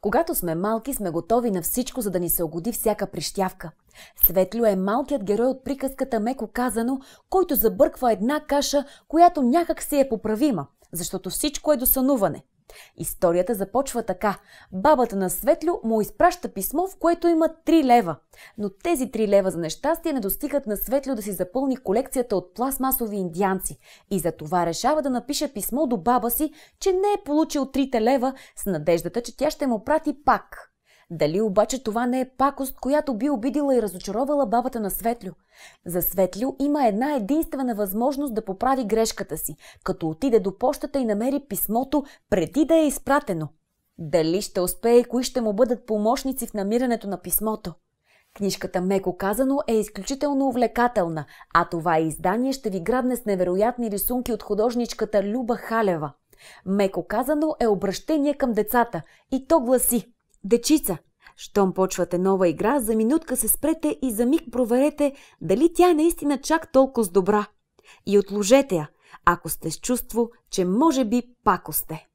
Когато сме малки, сме готови на всичко, за да ни се угоди всяка прищявка. Светлю е малкият герой от приказката Меко казано, който забърква една каша, която някак си е поправима, защото всичко е досънуване – Историята започва така. Бабата на Светлю му изпраща писмо, в което има 3 лева. Но тези 3 лева за нещастие не достигат на Светлю да си запълни колекцията от пластмасови индианци. И за това решава да напише писмо до баба си, че не е получил 3 лева с надеждата, че тя ще му прати пак. Дали обаче това не е пакост, която би обидила и разочаровала бабата на Светлю? За Светлю има една единствена възможност да поправи грешката си, като отиде до почтата и намери писмото преди да е изпратено. Дали ще успее и кои ще му бъдат помощници в намирането на писмото? Книжката, меко казано, е изключително увлекателна, а това издание ще ви градне с невероятни рисунки от художничката Люба Халева. Меко казано е обращение към децата и то гласи – Дечица, щом почвате нова игра, за минутка се спрете и за миг проверете дали тя е наистина чак толкова с добра. И отложете я, ако сте с чувство, че може би пако сте.